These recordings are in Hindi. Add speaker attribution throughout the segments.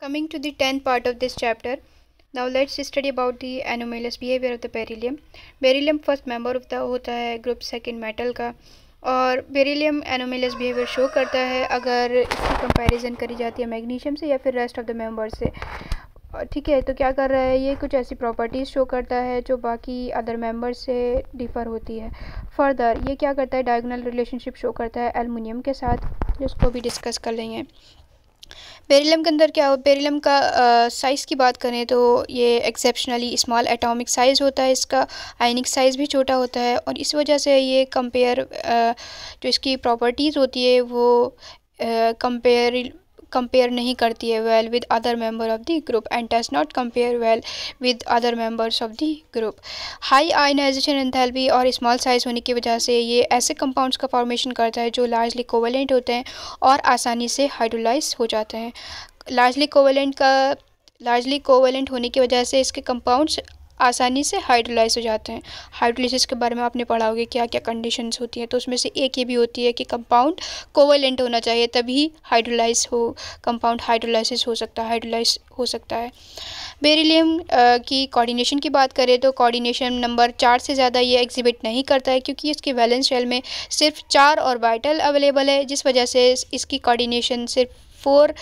Speaker 1: Coming to the 10th part of this chapter, now let's study about the anomalous behavior of the beryllium. Beryllium first member of the होता है ग्रुप second मेटल का और बेरिलियम एनोमिलस बिहेवियर शो करता है अगर इसकी कंपैरिजन करी जाती है मैग्नीशियम से या फिर रेस्ट ऑफ द मेंबर्स से ठीक है तो क्या कर रहा है ये कुछ ऐसी प्रॉपर्टीज़ शो करता है जो बाकी अदर मेंबर्स से डिफ़र होती है फर्दर ये क्या करता है डायगोनल रिलेशनशिप शो करता है एलमिनियम के साथ जिसको भी डिस्कस कर लेंगे पेरिलम के अंदर क्या हो पेरिलम का साइज़ की बात करें तो ये एक्सेप्शनली स्मॉल एटॉमिक साइज़ होता है इसका आयनिक साइज़ भी छोटा होता है और इस वजह से ये कंपेयर जो इसकी प्रॉपर्टीज़ होती है वो कंपेयर कंपेयर नहीं करती है well with other member of the group and does not compare well with other members of the group high ionisation enthalpy और स्मॉल साइज होने की वजह से ये ऐसे कंपाउंड्स का फॉर्मेशन करता है जो लार्जली कोवेलेंट होते हैं और आसानी से हाइड्रोलाइज हो जाते हैं लार्जली कोवेलेंट का लार्जली कोवेलेंट होने की वजह से इसके कंपाउंड्स आसानी से हाइड्रोलाइज हो जाते हैं हाइड्रोलिसिस के बारे में आपने पढ़ा होगा क्या क्या कंडीशंस होती हैं तो उसमें से एक ये भी होती है कि कंपाउंड कोवेलेंट होना चाहिए तभी हाइड्रोलाइज हो कंपाउंड हाइड्रोलाइसिस हो सकता है हाइड्रोलाइज हो सकता है बेरिलियम की कोऑर्डिनेशन की बात करें तो कोऑर्डिनेशन नंबर चार से ज़्यादा ये एग्जिबिट नहीं करता है क्योंकि इसके वैलेंस शेल में सिर्फ चार और वाइटल अवेलेबल है जिस वजह से इसकी कोऑर्डिनेशन सिर्फ फोर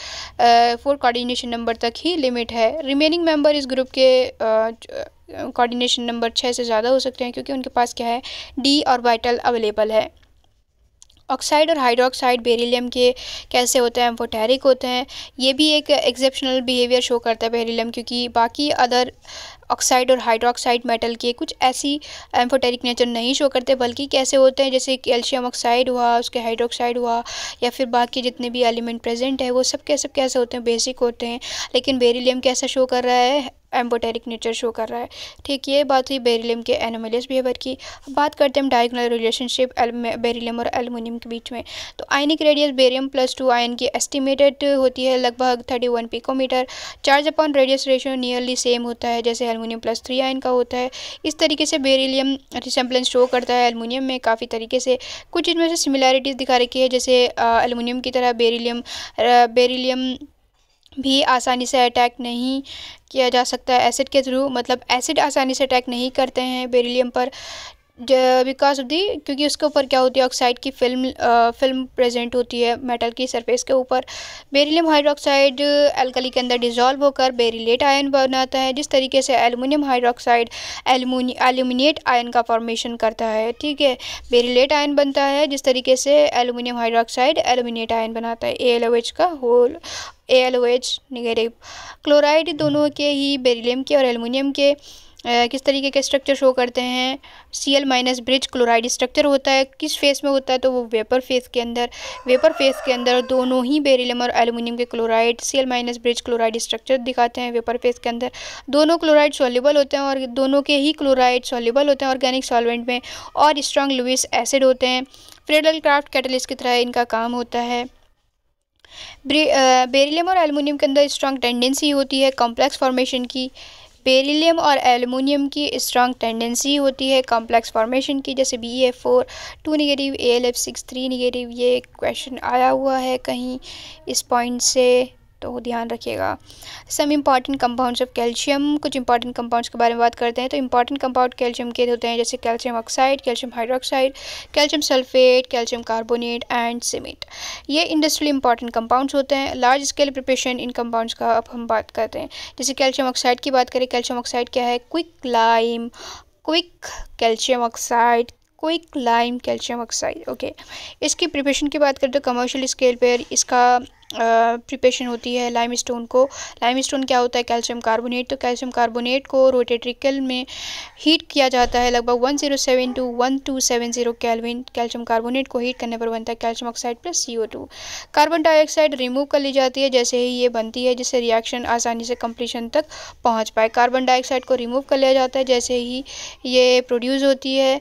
Speaker 1: फोर कोऑर्डिनेशन नंबर तक ही लिमिट है रिमेनिंग मेंबर इस ग्रुप के कोऑर्डिनेशन नंबर छः से ज़्यादा हो सकते हैं क्योंकि उनके पास क्या है डी और वाइटल अवेलेबल है ऑक्साइड और हाइड्रोक्साइड बेरिलियम के कैसे होते हैं एम्फोटेरिक होते हैं ये भी एक एक्सेप्शनल बिहेवियर शो करता है बेरिलियम क्योंकि बाकी अदर ऑक्साइड और हाइड्रोक्साइड मेटल के कुछ ऐसी एम्फोटेरिक नेचर नहीं शो करते बल्कि कैसे होते हैं जैसे कैल्शियम ऑक्साइड हुआ उसके हाइड्रोक्साइड हुआ या फिर बाकी जितने भी एलिमेंट प्रेजेंट है वो सब कैसे कैसे होते हैं बेसिक होते हैं लेकिन बेरीलियम कैसा शो कर रहा है एम्बोटेरिक नेचर शो कर रहा है ठीक ये बात हुई बेरिलियम के एनोमेलियस बिहेवियर की अब बात करते हैं हम डायगोनल रिलेशनशिप बेरिलियम और एलुमिनियम के बीच में तो ionic radius barium plus two ion की एस्टिमेटेड होती है लगभग thirty one picometre charge upon radius ratio nearly same होता है जैसे एलुमिनियम प्लस थ्री आयन का होता है इस तरीके से बेरिलियम रिसम्पलेंस शो करता है एलुमिनियम में काफ़ी तरीके से कुछ इनमें से सिमिलैरिटीज़ दिखा रखी है जैसे एलुमिनियम की तरह बेरिलियम बेरिलियम भी आसानी से अटैक नहीं किया जा सकता है एसिड के थ्रू मतलब एसिड आसानी से अटैक नहीं करते हैं बेरिलियम पर बिकॉज ऑफ दी क्योंकि उसके ऊपर क्या होती है ऑक्साइड की फिल्म आ, फिल्म प्रेजेंट होती है मेटल की सरफेस के ऊपर बेरिलियम हाइड्रोक्साइड एल्कली के अंदर डिजॉल्व होकर बेरीलेट आयन बनाता है जिस तरीके से एलमिनियम हाइड्रोक्साइड एलुमिनिएट आयन का फॉर्मेशन करता है ठीक है बेरीलेट आयन बनता है जिस तरीके से एलुमिनियम हाइड्रोक्साइड एलुमिनेट आयन बनाता है ए एल ओ एच का whole A L O H negative chloride दोनों के ही बेरिलियम के और एलुमिनियम के किस तरीके के स्ट्रक्चर शो करते हैं C L minus bridge chloride structure होता है किस फेस में होता है तो वो वेपर फेस के अंदर वेपर फेस के अंदर दोनों ही बेरिलम और एलुमिनियम के chloride C L minus bridge chloride structure दिखाते हैं वेपर फेस के अंदर दोनों क्लोराइड सॉल्यूबल होते हैं और दोनों के ही क्लोराइड सॉल्यूबल होते हैं ऑर्गेनिक सॉल्वेंट में और स्ट्रॉन्ग लुइस एसिड होते हैं फ्रेडल क्राफ्ट कैटलिस्ट की तरह इनका काम होता है बेरिलियम और एलुमिनियम के अंदर स्ट्रॉन्ग टेंडेंसी होती है कॉम्प्लेक्स फॉर्मेशन की बेरिलियम और एलुमिनियम की स्ट्रॉन्ग टेंडेंसी होती है कॉम्प्लेक्स फॉर्मेशन की जैसे B A four two negative A L F six three negative ये क्वेश्चन आया हुआ है कहीं इस पॉइंट से तो ध्यान रखिएगा some important compounds of calcium कुछ इंपॉर्टेंट कंपाउंड्स के बारे में बात करते हैं तो इंपॉर्टेंट कंपाउंड कैल्शियम के होते हैं जैसे calcium oxide calcium hydroxide calcium sulphate calcium carbonate and cement ये इंडस्ट्रियल इंपॉर्टेंट कंपाउंड्स होते हैं लार्ज स्केल प्रिपरेशन इन कंपाउंड्स का अब हम बात करते हैं जैसे कैल्शियम ऑक्साइड की बात करें कैल्शियम ऑक्साइड क्या है quick lime quick calcium oxide quick lime calcium oxide okay इसकी प्रिपरेशन की बात करें तो कमर्शियल स्केल पर इसका प्रिपेशन होती है लाइम स्टोन को लाइम स्टोन क्या होता है कैल्शियम कार्बोनेट तो कैल्शियम कार्बोनेट को रोटेट्रिकल में हीट किया जाता है लगभग one zero seven two one two seven zero kelvin calcium carbonate को हीट करने पर बनता है calcium oxide plus C O two carbon dioxide remove कर ली जाती है जैसे ही ये बनती है जिससे रिएक्शन आसानी से कंप्लीशन तक पहुँच पाए कार्बन डाइऑक्साइड को रिमूव कर लिया जाता है जैसे ही ये प्रोड्यूस होती है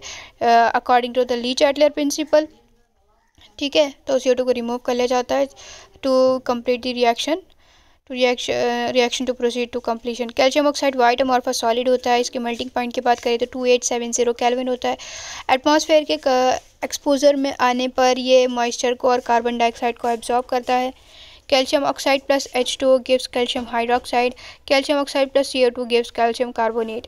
Speaker 1: according to the Le Chatelier principle ठीक है तो सी ओ टू को रिमूव कर लिया जाता है to complete the reaction to reaction reaction to proceed to completion calcium oxide white amorphous solid होता है इसके melting point की बात करें तो 2870 kelvin होता है atmosphere के एक्सपोजर में आने पर ये मॉइस्चर को और कार्बन डाइऑक्साइड को एब्जॉर्ब करता है calcium oxide plus H two gives calcium hydroxide calcium oxide plus C O two gives calcium carbonate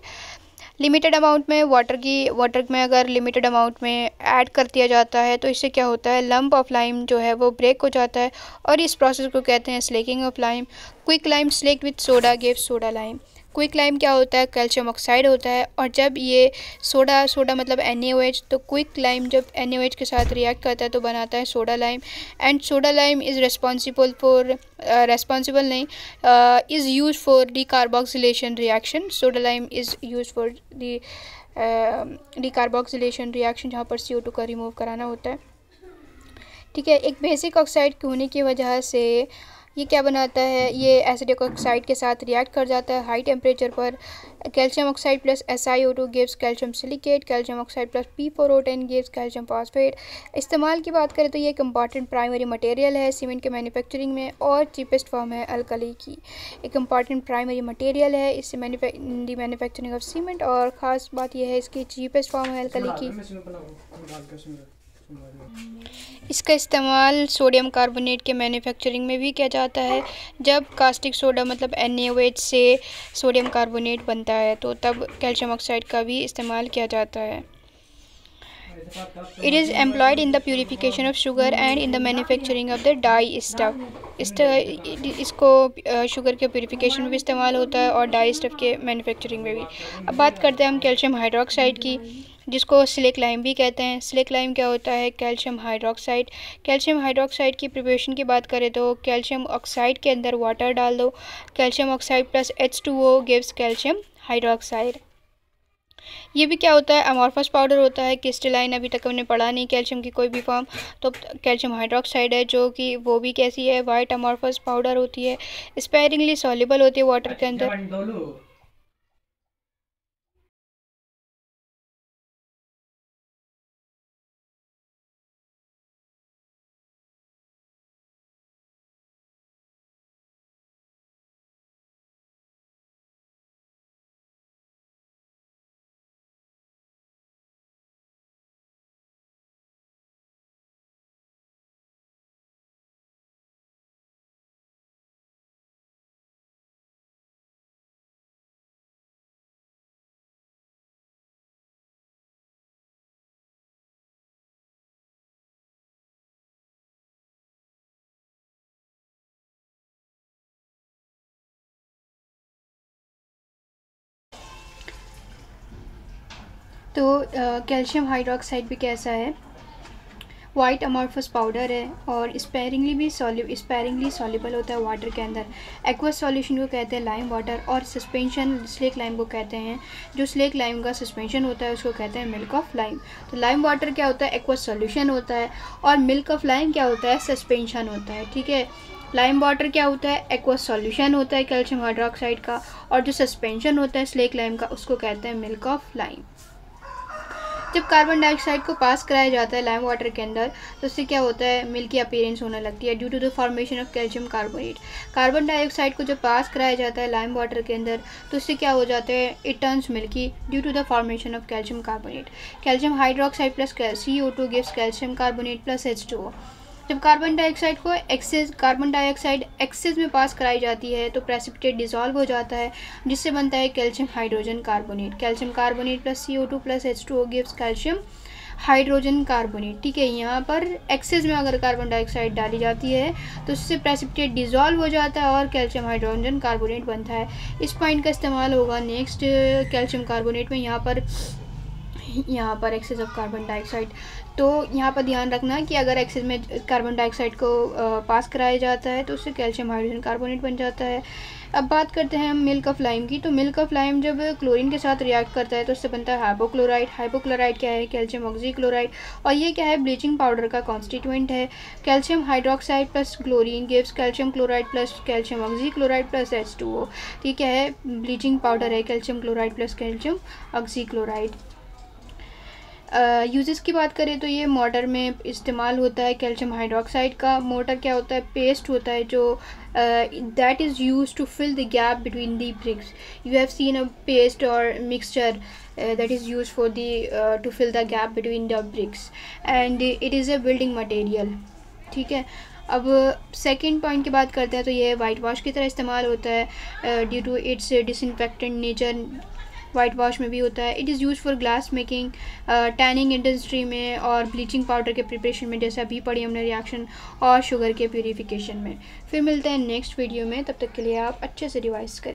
Speaker 1: limited amount में वाटर की वाटर में अगर लिमिटेड अमाउंट में ऐड कर दिया जाता है तो इससे क्या होता है लम्ब ऑफ लाइम जो है वो ब्रेक हो जाता है और इस प्रोसेस को कहते हैं slaking of lime quick lime slake with soda gave soda lime quick lime क्या होता है कैल्शियम ऑक्साइड होता है और जब ये सोडा सोडा मतलब एन तो क्विक लाइम जब एन के साथ रिएक्ट करता है तो बनाता है soda lime and soda lime is responsible for responsible नहीं is use for decarboxylation reaction soda lime is use for the decarboxylation reaction जहाँ पर सी का रिमूव कराना होता है ठीक है एक बेसिक ऑक्साइड होने की वजह से ये क्या बनाता है ये एसिडिक ऑक्साइड के साथ रिएक्ट कर जाता है हाई टेम्परेचर पर calcium oxide plus S I O two gives calcium silicate calcium oxide plus P four ten gives calcium phosphate इस्तेमाल की बात करें तो ये एक इंपॉर्टेंट प्राइमरी मटेरियल है सीमेंट के मैन्युफैक्चरिंग में और चीपेस्ट फॉर्म है अलकली की एक इंपॉर्टेंट प्राइमरी मटेरियल है इससे दी मैन्युफैक्चरिंग ऑफ सीमेंट और ख़ास बात यह है इसकी चीपेस्ट फॉर्म है अलकली की इसका इस्तेमाल सोडियम कार्बोनेट के मैन्युफैक्चरिंग में भी किया जाता है जब कास्टिक सोडा मतलब एन से सोडियम कार्बोनेट बनता है तो तब कैल्शियम ऑक्साइड का भी इस्तेमाल किया जाता है it is employed in the purification of sugar and in the manufacturing of the dye stuff इसको शुगर के प्योरीफिकेशन में भी इस्तेमाल होता है और डाई स्टफ के मैन्युफैक्चरिंग में भी अब बात करते हैं हम कैल्शियम हाइड्रोक्साइड की जिसको स्लेक लाइम भी कहते हैं स्लेक लाइम क्या होता है कैल्शियम हाइड्रोक्साइड कैल्शियम हाइड्रोक्साइड की प्रिपरेशन की बात करें तो कैल्शियम ऑक्साइड के अंदर वाटर डाल दो calcium oxide plus H two O gives calcium hydroxide ये भी क्या होता है अमॉर्फस पाउडर होता है क्रिस्टलाइन अभी तक हमने पढ़ा नहीं कैल्शियम की कोई भी फॉर्म तो कैल्शियम हाइड्रोक्साइड है जो कि वो भी कैसी है वाइट अमॉर्फस पाउडर होती है स्पेयरिंगली सॉलेबल होती है वाटर के अंदर तो कैल्शियम हाइड्रोक्साइड भी कैसा है वाइट अमॉर्फस पाउडर है और स्पेरिंगली भी सॉलि स्पेरिंगली सॉलिबल होता है वाटर के अंदर एक्वा सॉल्यूशन को कहते हैं लाइम वाटर और सस्पेंशन स्लेक लाइम को कहते हैं जो स्लेक लाइम का सस्पेंशन होता है उसको कहते हैं मिल्क ऑफ लाइम तो लाइम वाटर क्या होता है एक्वा सॉल्यूशन होता है और मिल्क ऑफ लाइम क्या होता है सस्पेंशन होता है ठीक है लाइम वाटर क्या होता है एक्वा सॉल्यूशन होता है कैल्शियम हाइड्रोक्साइड का और जो सस्पेंशन होता है स्लेक लाइम का उसको कहते हैं मिल्क ऑफ लाइम जब कार्बन डाइऑक्साइड को पास कराया जाता है लाइम वाटर के अंदर तो उससे क्या होता है मिल्की अपीयरेंस होने लगती है due to the formation of calcium carbonate carbon dioxide को जब पास कराया जाता है लाइम वाटर के अंदर तो उससे क्या हो जाता है it turns milky due to the formation of calcium carbonate calcium hydroxide plus C O two gives calcium carbonate plus H two O जब कार्बन डाइऑक्साइड को एक्सेस कार्बन डाइऑक्साइड एक्सेस में पास कराई जाती है तो प्रेसिपिटेट डिजॉल्व हो जाता है जिससे बनता है calcium hydrogen carbonate calcium carbonate plus C O two plus H two O gives calcium hydrogen carbonate ठीक है यहाँ पर एक्सेस में अगर कार्बन डाइऑक्साइड डाली जाती है तो उससे प्रेसिपिटेट डिजॉल्व हो जाता है और कैल्शियम हाइड्रोजन कार्बोनेट बनता है इस पॉइंट का इस्तेमाल होगा नेक्स्ट कैल्शियम कार्बोनेट में यहाँ पर यहाँ पर एक्सेस ऑफ कार्बन डाइऑक्साइड तो यहाँ पर ध्यान रखना कि अगर एक्सेस में कार्बन डाइऑक्साइड को पास कराया जाता है तो उससे कैल्शियम हाइड्रोजन कार्बोनेट बन जाता है अब बात करते हैं हम मिल्क ऑफ लाइम की तो मिल्क ऑफ लाइम जब क्लोरीन के साथ रिएक्ट करता है तो उससे बनता है हाइपोक्लोराइड हाइपोक्लोराइड क्या है कैल्शियम क्लोराइड और ये क्या है ब्लीचिंग पाउडर का कॉन्स्टिट्यूंट है calcium hydroxide plus chlorine gives calcium chloride plus calcium chloride plus H two O ये क्या है ब्लीचिंग पाउडर है calcium chloride plus calcium chloride uses की बात करें तो ये मोटर में इस्तेमाल होता है कैल्शियम हाइड्रोक्साइड का मोटर क्या होता है पेस्ट होता है जो that is use to fill the gap between the bricks you have seen a paste और mixture that is use for the to fill the gap between the bricks and it is a building material ठीक है अब सेकेंड पॉइंट की बात करते हैं तो यह वाइट वॉश की तरह इस्तेमाल होता है due to its disinfectant nature white wash में भी होता है it is use for glass making tanning industry में और ब्लीचिंग पाउडर के प्रिपरेशन में जैसे अभी पढ़ी हमने रिएक्शन और शुगर के प्योरीफिकेशन में फिर मिलते हैं नेक्स्ट वीडियो में तब तक के लिए आप अच्छे से रिवाइज करें